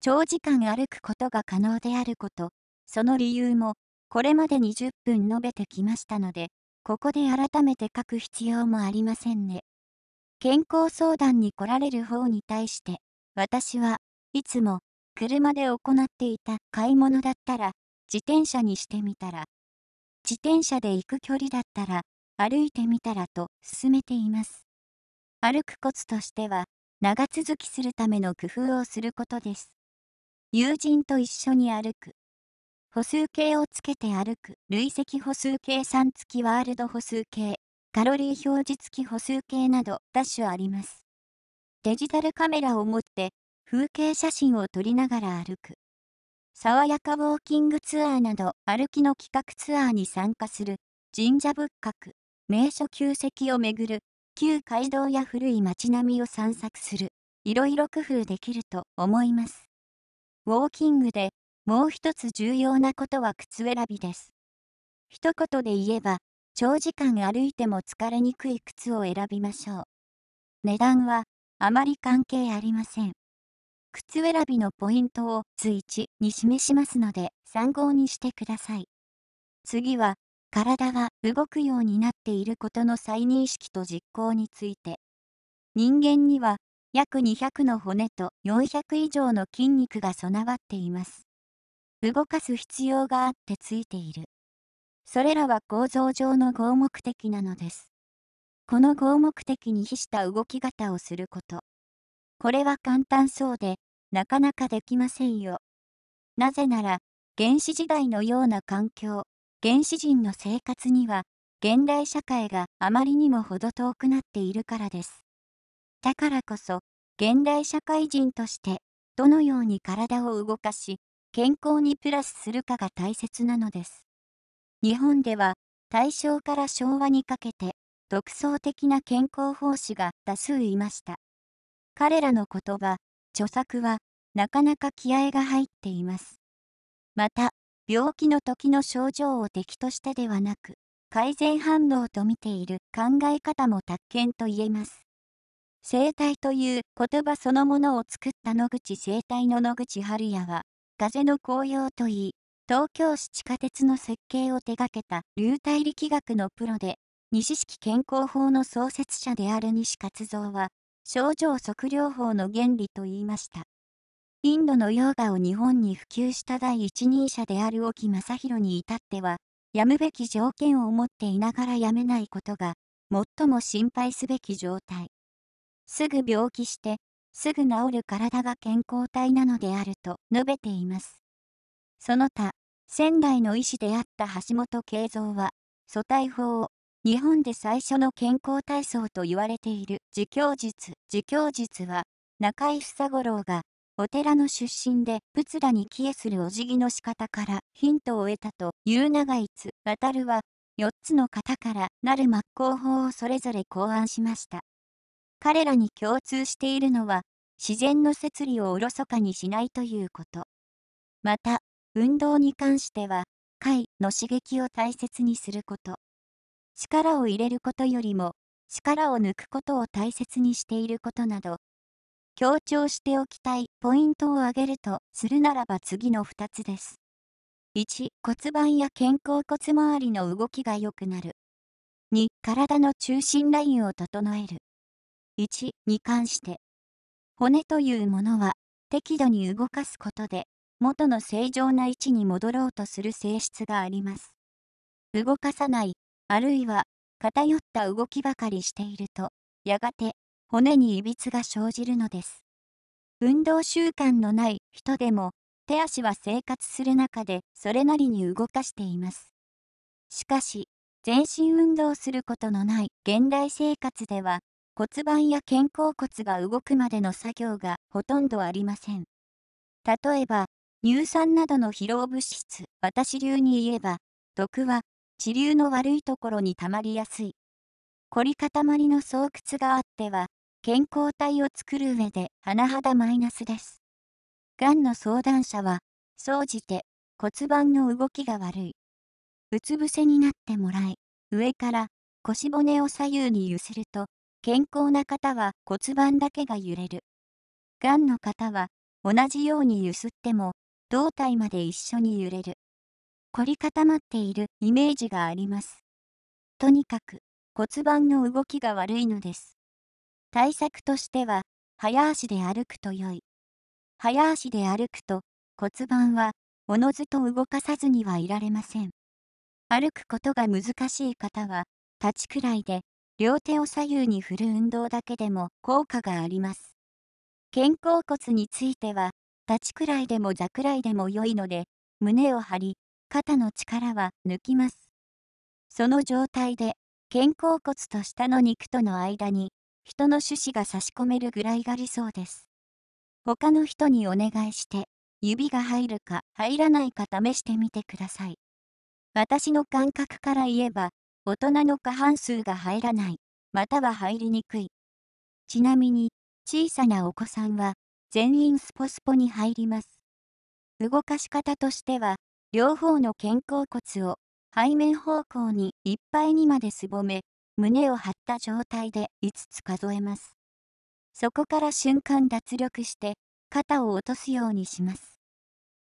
長時間歩くことが可能であること、その理由も、これまで20分述べてきましたので、ここで改めて書く必要もありませんね。健康相談に来られる方に対して、私はいつも車で行っていた買い物だったら、自転車にしてみたら、自転車で行く距離だったら、歩いてみたらと勧めています。歩くコツとしては、長続きするための工夫をすることです。友人と一緒に歩く。歩数計をつけて歩く。累積歩数計算付きワールド歩数計。カロリー表示付き歩数計など多種あります。デジタルカメラを持って風景写真を撮りながら歩く。爽やかウォーキングツアーなど歩きの企画ツアーに参加する神社仏閣、名所旧跡をめぐる、旧街道や古い街並みを散策する、いろいろ工夫できると思います。ウォーキングで、もう一つ重要なことは靴選びです。一言で言えば、長時間歩いても疲れにくい靴を選びましょう。値段は、あまり関係ありません。靴選びのポイントを図1に示しますので、参考にしてください。次は、体が動くようになっていることの再認識と実行について。人間には約200の骨と400以上の筋肉が備わっています。動かす必要があってついている。それらは構造上の合目的なのです。この合目的に比した動き方をすること。これは簡単そうで、なかなかできませんよ。なぜなら、原始時代のような環境、原始人の生活には、現代社会があまりにも程遠くなっているからです。だからこそ、現代社会人として、どのように体を動かし、健康にプラスするかが大切なのです。日本では、大正から昭和にかけて、独創的な健康奉仕が多数いました。彼らの言葉、著作は、なかなか気合が入っています。また、病気の時の症状を敵としてではなく、改善反応と見ている考え方も達見と言えます。生態という言葉そのものを作った野口生態の野口春也は、風の紅葉といい、東京市地下鉄の設計を手掛けた流体力学のプロで、西式健康法の創設者である西勝蔵は、症状測量法の原理と言いました。インドのヨーガを日本に普及した第一人者である沖正弘に至っては、やむべき条件を持っていながらやめないことが、最も心配すべき状態。すぐ病気して、すぐ治る体が健康体なのであると述べています。その他、仙台の医師であった橋本慶三は、組対法を日本で最初の健康体操と言われている自供術。自供術は、中井房五郎が、お寺の出身で仏陀に帰依するお辞儀の仕方からヒントを得たという長逸渡るは、4つの型からなる末向法をそれぞれ考案しました。彼らに共通しているのは、自然の摂理をおろそかにしないということ。また、運動に関しては、解の刺激を大切にすること。力を入れることよりも、力を抜くことを大切にしていることなど、強調しておきたいポイントを挙げるとするならば次の2つです。1、骨盤や肩甲骨周りの動きが良くなる。2、体の中心ラインを整える。1に関して。骨というものは、適度に動かすことで、元の正常な位置に戻ろうとする性質があります。動かさない、あるいは、偏った動きばかりしていると、やがて、骨にいびつが生じるのです。運動習慣のない人でも、手足は生活する中でそれなりに動かしています。しかし、全身運動することのない現代生活では、骨盤や肩甲骨が動くまでの作業がほとんどありません。例えば、乳酸などの疲労物質、私流に言えば、毒は治流の悪いところに溜まりやすい。凝り固まりの巣窟があっては、健康体を作る上で甚だマイナスです。がんの相談者は、総じて骨盤の動きが悪い。うつ伏せになってもらい、上から腰骨を左右に揺すると、健康な方は骨盤だけが揺れる。がんの方は同じように揺すっても胴体まで一緒に揺れる。凝り固まっているイメージがあります。とにかく骨盤の動きが悪いのです。対策としては早足で歩くと良い。早足で歩くと骨盤はおのずと動かさずにはいられません。歩くことが難しい方は立ちくらいで両手を左右に振る運動だけでも効果があります。肩甲骨については、立ちくらいでも座くらいでも良いので、胸を張り、肩の力は抜きます。その状態で、肩甲骨と下の肉との間に、人の種子が差し込めるぐらいが理想です。他の人にお願いして、指が入るか入らないか試してみてください。私の感覚から言えば、大人の過半数が入らない、または入りにくい。ちなみに、小さなお子さんは、全員スポスポに入ります。動かし方としては、両方の肩甲骨を背面方向にいっぱいにまですぼめ、胸を張った状態で5つ数えます。そこから瞬間脱力して、肩を落とすようにします。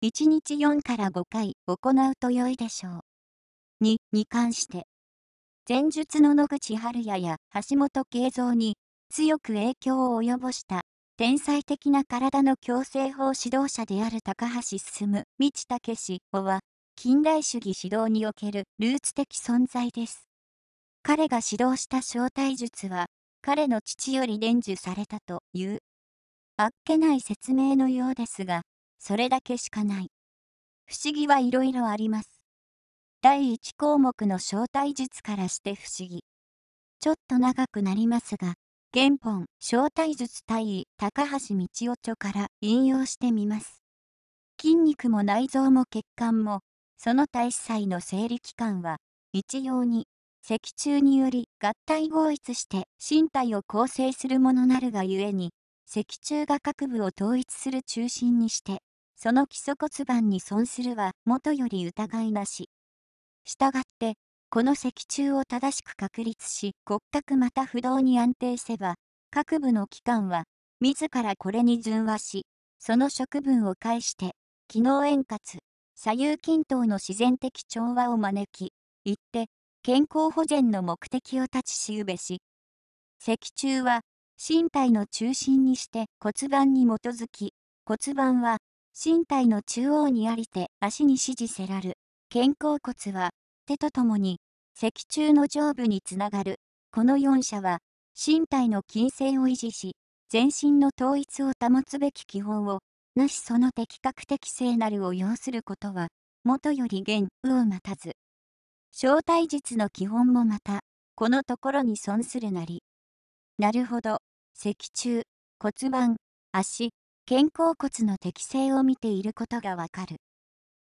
1日4から5回行うと良いでしょう。2に関して、前述の野口春也や橋本慶三に強く影響を及ぼした天才的な体の矯正法指導者である高橋進道武氏は近代主義指導におけるルーツ的存在です。彼が指導した招待術は彼の父より伝授されたという。あっけない説明のようですが、それだけしかない。不思議はいろいろあります。第1項目の招待術からして不思議。ちょっと長くなりますが、原本招待術対位高橋道夫著から引用してみます。筋肉も内臓も血管も、その体細の生理器官は、一様に、脊柱により合体合一して身体を構成するものなるがゆえに、脊柱が各部を統一する中心にして、その基礎骨盤に損するは元より疑いなし。したがって、この石柱を正しく確立し骨格また不動に安定せば、各部の器官は、自らこれに準和し、その食分を介して、機能円滑、左右均等の自然的調和を招き、行って、健康保全の目的を立ちしうべし。脊柱は、身体の中心にして骨盤に基づき、骨盤は、身体の中央にありて足に支持せらる。肩甲骨は手とともに脊柱の上部につながる。この4社は身体の筋性を維持し、全身の統一を保つべき基本を、なしその的確的性なるを要することは、元より現を待たず。招待術の基本もまた、このところに損するなり。なるほど、脊柱、骨盤、足、肩甲骨の適性を見ていることがわかる。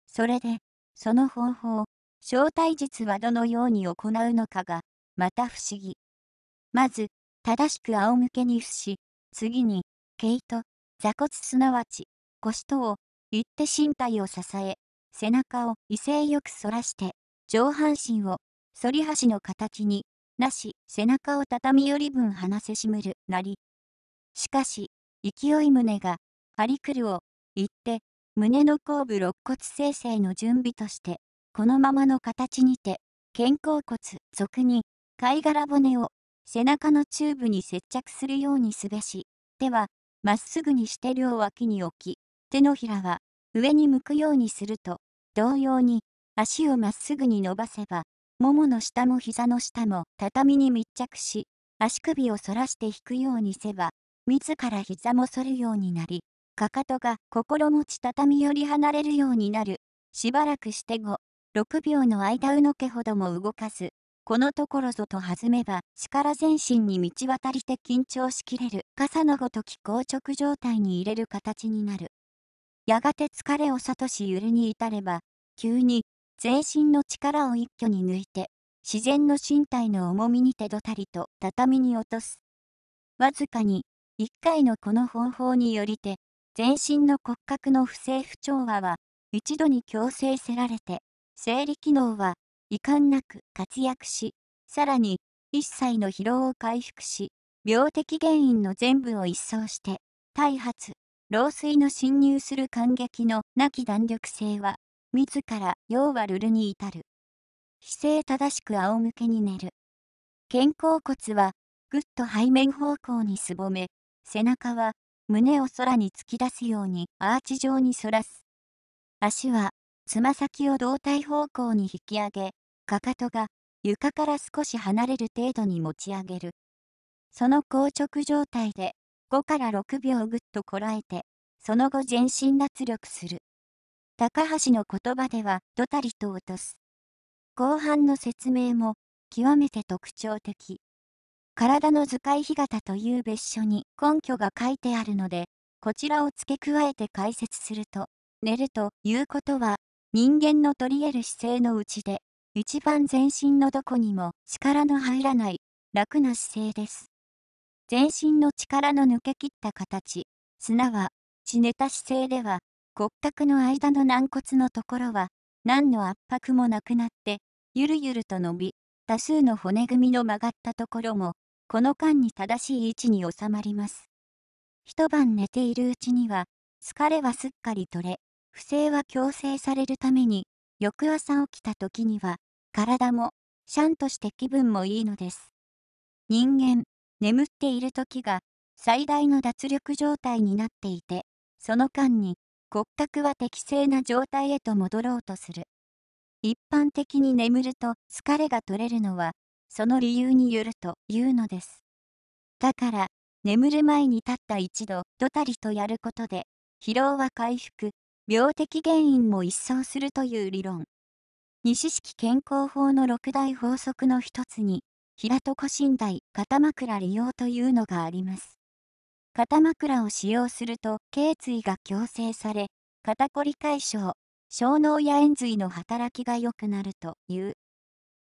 それで、その方法、招待術はどのように行うのかが、また不思議。まず、正しく仰向けに伏し、次に、毛糸、座骨すなわち、腰とを、言って身体を支え、背中を威勢よく反らして、上半身を、反り端の形に、なし、背中を畳より分離せしむる、なり。しかし、勢い胸が、張りくるを、言って、胸の後部肋骨生成の準備として、このままの形にて、肩甲骨、俗に、貝殻骨を背中のチューブに接着するようにすべし、手はまっすぐにして両脇に置き、手のひらは上に向くようにすると、同様に足をまっすぐに伸ばせば、ももの下も膝の下も畳に密着し、足首を反らして引くようにせば、自ら膝も反るようになり、かかとが心持ち畳より離れるようになる。しばらくして5、6秒の間うのけほども動かず、このところぞと弾めば力全身に満ち渡りて緊張しきれる傘のごとき硬直状態に入れる形になるやがて疲れを諭し揺るに至れば急に全身の力を一挙に抜いて自然の身体の重みに手どたりと畳に落とすわずかに1回のこの方法によりて全身の骨格の不正不調和は、一度に強制せられて、生理機能は、遺憾なく活躍し、さらに、一切の疲労を回復し、病的原因の全部を一掃して、体発、老衰の侵入する感激のなき弾力性は、自ら要はルルに至る。姿勢正しく仰向けに寝る。肩甲骨は、ぐっと背面方向にすぼめ、背中は胸を空に突き出すようにアーチ状に反らす。足は、つま先を胴体方向に引き上げ、かかとが床から少し離れる程度に持ち上げる。その硬直状態で5から6秒ぐっとこらえて、その後全身脱力する。高橋の言葉では、どたりと落とす。後半の説明も、極めて特徴的。体の図解干潟という別所に根拠が書いてあるので、こちらを付け加えて解説すると、寝るということは、人間の取り得る姿勢のうちで、一番全身のどこにも力の入らない、楽な姿勢です。全身の力の抜けきった形、すなわち寝た姿勢では、骨格の間の軟骨のところは、何の圧迫もなくなって、ゆるゆると伸び、多数の骨組みの曲がったところもこの間に正しい位置に収まります。一晩寝ているうちには、疲れはすっかり取れ、不正は強制されるために、翌朝起きた時には、体も、シャンとして気分もいいのです。人間、眠っている時が、最大の脱力状態になっていて、その間に、骨格は適正な状態へと戻ろうとする。一般的に眠ると疲れが取れるのは、その理由によるというのです。だから、眠る前に立った一度、どたりとやることで、疲労は回復、病的原因も一掃するという理論。西式健康法の六大法則の一つに、平床寝台、肩枕利用というのがあります。肩枕を使用すると、頸椎が矯正され、肩こり解消、小脳や円髄の働きが良くなるという。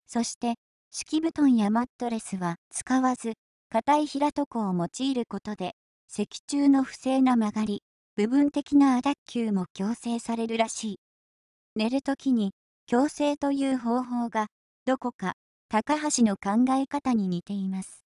そして、敷布団やマットレスは使わず、硬い平床を用いることで、脊柱の不正な曲がり、部分的な亜脱臼も矯正されるらしい。寝るときに、矯正という方法が、どこか、高橋の考え方に似ています。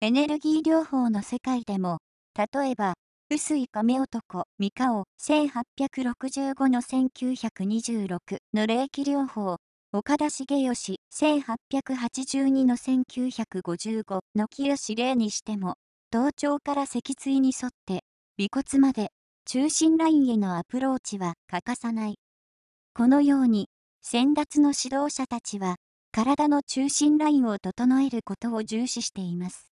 エネルギー療法の世界でも、例えば、薄い亀男三河1865の1926の霊気療法岡田茂義1882の1955の清例にしても頭頂から脊椎に沿って尾骨まで中心ラインへのアプローチは欠かさないこのように先達の指導者たちは体の中心ラインを整えることを重視しています